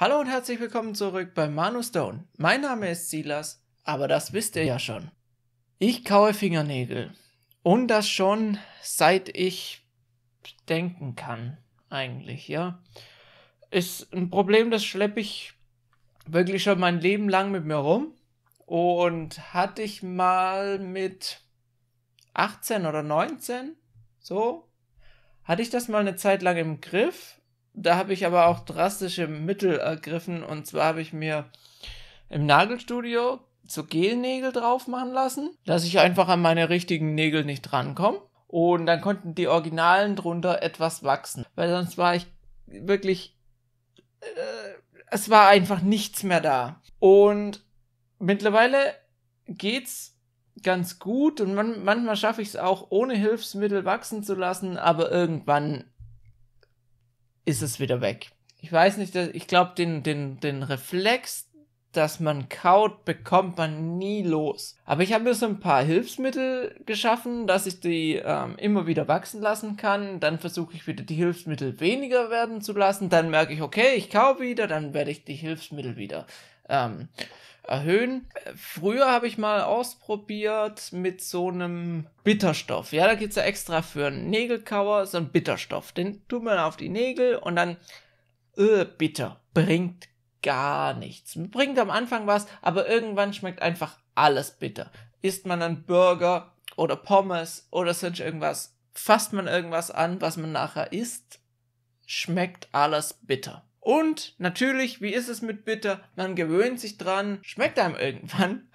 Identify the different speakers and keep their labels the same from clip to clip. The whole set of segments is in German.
Speaker 1: Hallo und herzlich willkommen zurück bei Manu Stone. Mein Name ist Silas, aber das wisst ihr ja schon. Ich kaue Fingernägel. Und das schon seit ich denken kann, eigentlich, ja. Ist ein Problem, das schleppe ich wirklich schon mein Leben lang mit mir rum. Und hatte ich mal mit 18 oder 19, so, hatte ich das mal eine Zeit lang im Griff da habe ich aber auch drastische Mittel ergriffen und zwar habe ich mir im Nagelstudio so Gelnägel drauf machen lassen, dass ich einfach an meine richtigen Nägel nicht rankomme. Und dann konnten die Originalen drunter etwas wachsen, weil sonst war ich wirklich. Äh, es war einfach nichts mehr da. Und mittlerweile geht's ganz gut und man, manchmal schaffe ich es auch ohne Hilfsmittel wachsen zu lassen, aber irgendwann ist es wieder weg. Ich weiß nicht, äh, ich glaube, den, den, den Reflex, dass man kaut, bekommt man nie los. Aber ich habe mir so ein paar Hilfsmittel geschaffen, dass ich die ähm, immer wieder wachsen lassen kann. Dann versuche ich wieder die Hilfsmittel weniger werden zu lassen. Dann merke ich, okay, ich kau wieder, dann werde ich die Hilfsmittel wieder ähm, erhöhen. Früher habe ich mal ausprobiert mit so einem Bitterstoff. Ja, da gibt es ja extra für einen Nägelkauer so einen Bitterstoff. Den tut man auf die Nägel und dann äh, bitter. Bringt gar nichts. Bringt am Anfang was, aber irgendwann schmeckt einfach alles bitter. Isst man einen Burger oder Pommes oder sonst irgendwas, fasst man irgendwas an, was man nachher isst, schmeckt alles bitter. Und natürlich, wie ist es mit Bitter? Man gewöhnt sich dran, schmeckt einem irgendwann.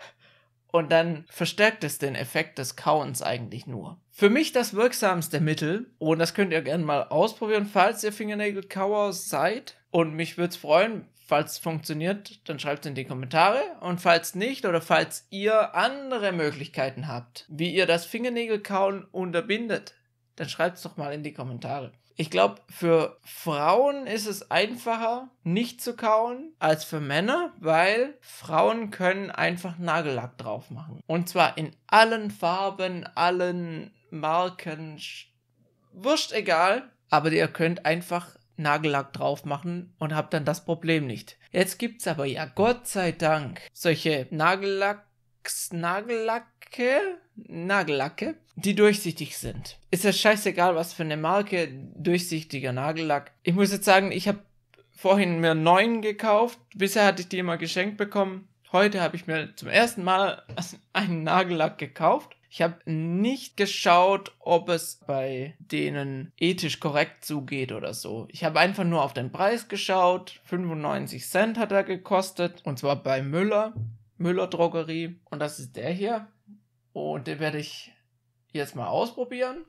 Speaker 1: Und dann verstärkt es den Effekt des Kauens eigentlich nur. Für mich das wirksamste Mittel, und das könnt ihr gerne mal ausprobieren, falls ihr Fingernägelkauer seid. Und mich würde es freuen, falls es funktioniert, dann schreibt es in die Kommentare. Und falls nicht oder falls ihr andere Möglichkeiten habt, wie ihr das Fingernägelkauen unterbindet, dann schreibt es doch mal in die Kommentare. Ich glaube, für Frauen ist es einfacher, nicht zu kauen, als für Männer, weil Frauen können einfach Nagellack drauf machen. Und zwar in allen Farben, allen Marken, wurscht egal. Aber ihr könnt einfach Nagellack drauf machen und habt dann das Problem nicht. Jetzt gibt es aber ja Gott sei Dank solche Nagellacks, Nagellack Lacke, Nagellacke, die durchsichtig sind. Ist ja scheißegal, was für eine Marke, durchsichtiger Nagellack. Ich muss jetzt sagen, ich habe vorhin mir neun gekauft. Bisher hatte ich die immer geschenkt bekommen. Heute habe ich mir zum ersten Mal einen Nagellack gekauft. Ich habe nicht geschaut, ob es bei denen ethisch korrekt zugeht oder so. Ich habe einfach nur auf den Preis geschaut. 95 Cent hat er gekostet. Und zwar bei Müller. Müller Drogerie. Und das ist der hier. Und den werde ich jetzt mal ausprobieren.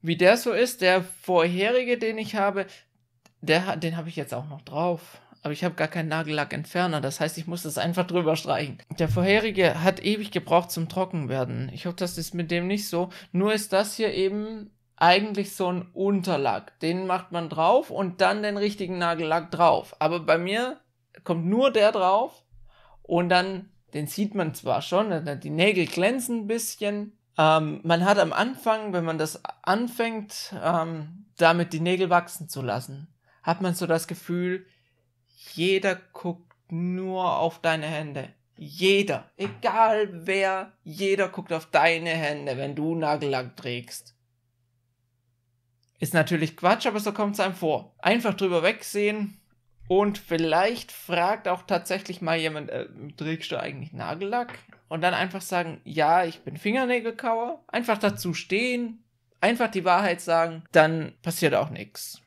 Speaker 1: Wie der so ist, der vorherige, den ich habe, der, den habe ich jetzt auch noch drauf. Aber ich habe gar keinen Nagellackentferner, das heißt, ich muss das einfach drüber streichen. Der vorherige hat ewig gebraucht zum Trockenwerden. Ich hoffe, das ist mit dem nicht so. Nur ist das hier eben eigentlich so ein Unterlack. Den macht man drauf und dann den richtigen Nagellack drauf. Aber bei mir kommt nur der drauf und dann den sieht man zwar schon, die Nägel glänzen ein bisschen. Ähm, man hat am Anfang, wenn man das anfängt, ähm, damit die Nägel wachsen zu lassen, hat man so das Gefühl, jeder guckt nur auf deine Hände. Jeder, egal wer, jeder guckt auf deine Hände, wenn du Nagellack trägst. Ist natürlich Quatsch, aber so kommt es einem vor. Einfach drüber wegsehen, und vielleicht fragt auch tatsächlich mal jemand, äh, trägst du eigentlich Nagellack? Und dann einfach sagen, ja, ich bin Fingernägelkauer. Einfach dazu stehen, einfach die Wahrheit sagen, dann passiert auch nichts.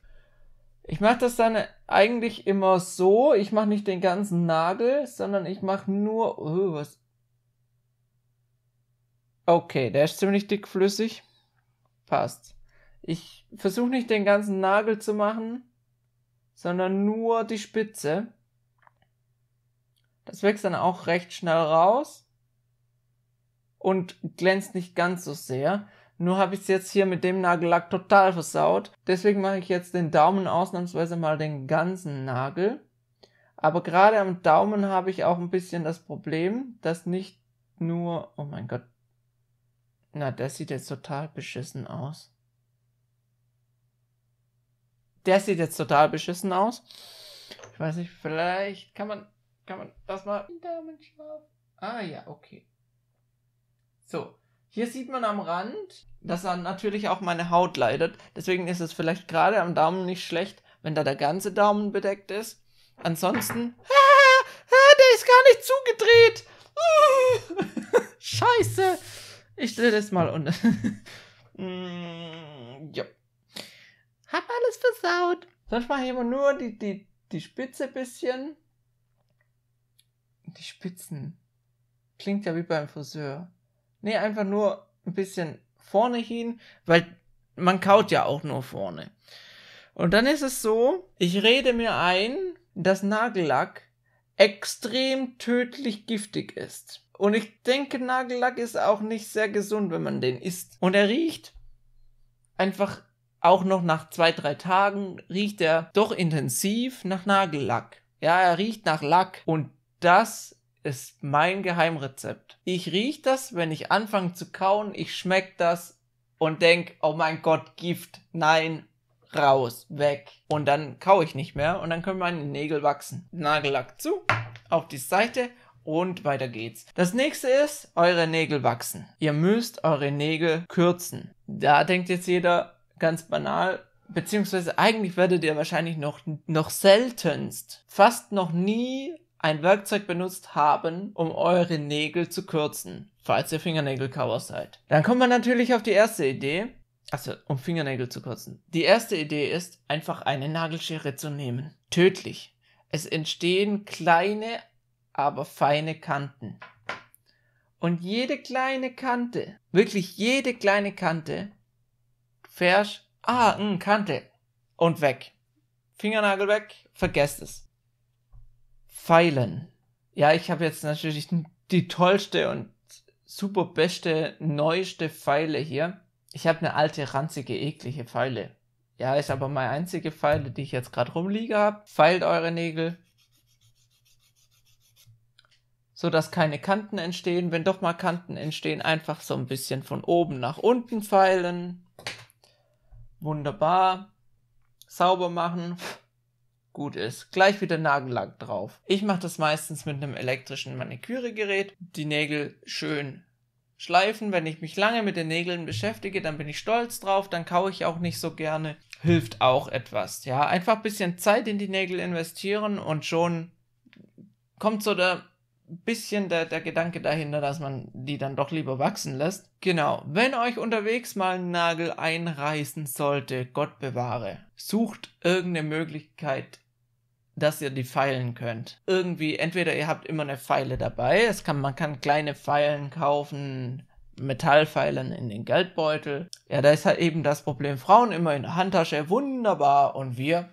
Speaker 1: Ich mache das dann eigentlich immer so, ich mache nicht den ganzen Nagel, sondern ich mache nur, oh, was? Okay, der ist ziemlich dickflüssig. Passt. Ich versuche nicht den ganzen Nagel zu machen, sondern nur die Spitze. Das wächst dann auch recht schnell raus und glänzt nicht ganz so sehr. Nur habe ich es jetzt hier mit dem Nagellack total versaut. Deswegen mache ich jetzt den Daumen ausnahmsweise mal den ganzen Nagel. Aber gerade am Daumen habe ich auch ein bisschen das Problem, dass nicht nur... Oh mein Gott. Na, das sieht jetzt total beschissen aus. Der sieht jetzt total beschissen aus. Ich weiß nicht, vielleicht kann man, kann man das mal. Ah ja, okay. So, hier sieht man am Rand, dass dann natürlich auch meine Haut leidet. Deswegen ist es vielleicht gerade am Daumen nicht schlecht, wenn da der ganze Daumen bedeckt ist. Ansonsten, ah, ah, der ist gar nicht zugedreht. Scheiße. Ich drehe das mal unter. mm. Hab alles versaut. Sonst mache ich immer nur die, die, die Spitze bisschen. Die Spitzen. Klingt ja wie beim Friseur. Nee, einfach nur ein bisschen vorne hin, weil man kaut ja auch nur vorne. Und dann ist es so, ich rede mir ein, dass Nagellack extrem tödlich giftig ist. Und ich denke, Nagellack ist auch nicht sehr gesund, wenn man den isst. Und er riecht einfach auch noch nach zwei, drei Tagen riecht er doch intensiv nach Nagellack. Ja, er riecht nach Lack und das ist mein Geheimrezept. Ich rieche das, wenn ich anfange zu kauen, ich schmecke das und denke, oh mein Gott, Gift, nein, raus, weg. Und dann kaue ich nicht mehr und dann können meine Nägel wachsen. Nagellack zu, auf die Seite und weiter geht's. Das nächste ist, eure Nägel wachsen. Ihr müsst eure Nägel kürzen. Da denkt jetzt jeder, ganz banal, beziehungsweise eigentlich werdet ihr wahrscheinlich noch, noch seltenst, fast noch nie ein Werkzeug benutzt haben, um eure Nägel zu kürzen, falls ihr Fingernägelkauer seid. Dann kommt man natürlich auf die erste Idee, also um Fingernägel zu kürzen. Die erste Idee ist, einfach eine Nagelschere zu nehmen. Tödlich. Es entstehen kleine, aber feine Kanten. Und jede kleine Kante, wirklich jede kleine Kante, fährst, ah, mh, mm, Kante. Und weg. Fingernagel weg, vergesst es. Pfeilen. Ja, ich habe jetzt natürlich die tollste und super beste, neueste Pfeile hier. Ich habe eine alte, ranzige, eklige Pfeile. Ja, ist aber meine einzige Pfeile, die ich jetzt gerade rumliege habe. Pfeilt eure Nägel. So dass keine Kanten entstehen. Wenn doch mal Kanten entstehen, einfach so ein bisschen von oben nach unten feilen wunderbar, sauber machen, gut ist. Gleich wieder Nagellack drauf. Ich mache das meistens mit einem elektrischen Maniküregerät. Die Nägel schön schleifen. Wenn ich mich lange mit den Nägeln beschäftige, dann bin ich stolz drauf, dann kaue ich auch nicht so gerne. Hilft auch etwas. Ja, einfach ein bisschen Zeit in die Nägel investieren und schon kommt so der bisschen der, der Gedanke dahinter, dass man die dann doch lieber wachsen lässt. Genau, wenn euch unterwegs mal ein Nagel einreißen sollte, Gott bewahre, sucht irgendeine Möglichkeit, dass ihr die feilen könnt. Irgendwie, entweder ihr habt immer eine Feile dabei, es kann, man kann kleine Feilen kaufen, Metallfeilen in den Geldbeutel. Ja, da ist halt eben das Problem Frauen immer in der Handtasche, wunderbar. Und wir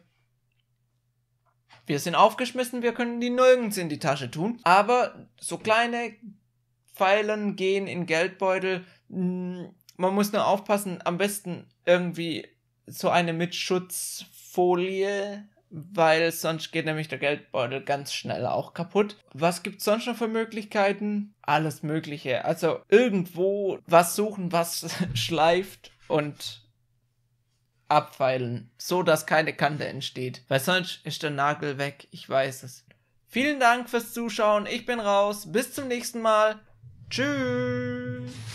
Speaker 1: wir sind aufgeschmissen, wir können die nirgends in die Tasche tun. Aber so kleine Pfeilen gehen in Geldbeutel. Mm, man muss nur aufpassen, am besten irgendwie so eine Mitschutzfolie, weil sonst geht nämlich der Geldbeutel ganz schnell auch kaputt. Was gibt es sonst noch für Möglichkeiten? Alles Mögliche. Also irgendwo was suchen, was schleift und abfeilen, so dass keine Kante entsteht. Weil sonst ist der Nagel weg, ich weiß es. Vielen Dank fürs Zuschauen, ich bin raus, bis zum nächsten Mal. Tschüss.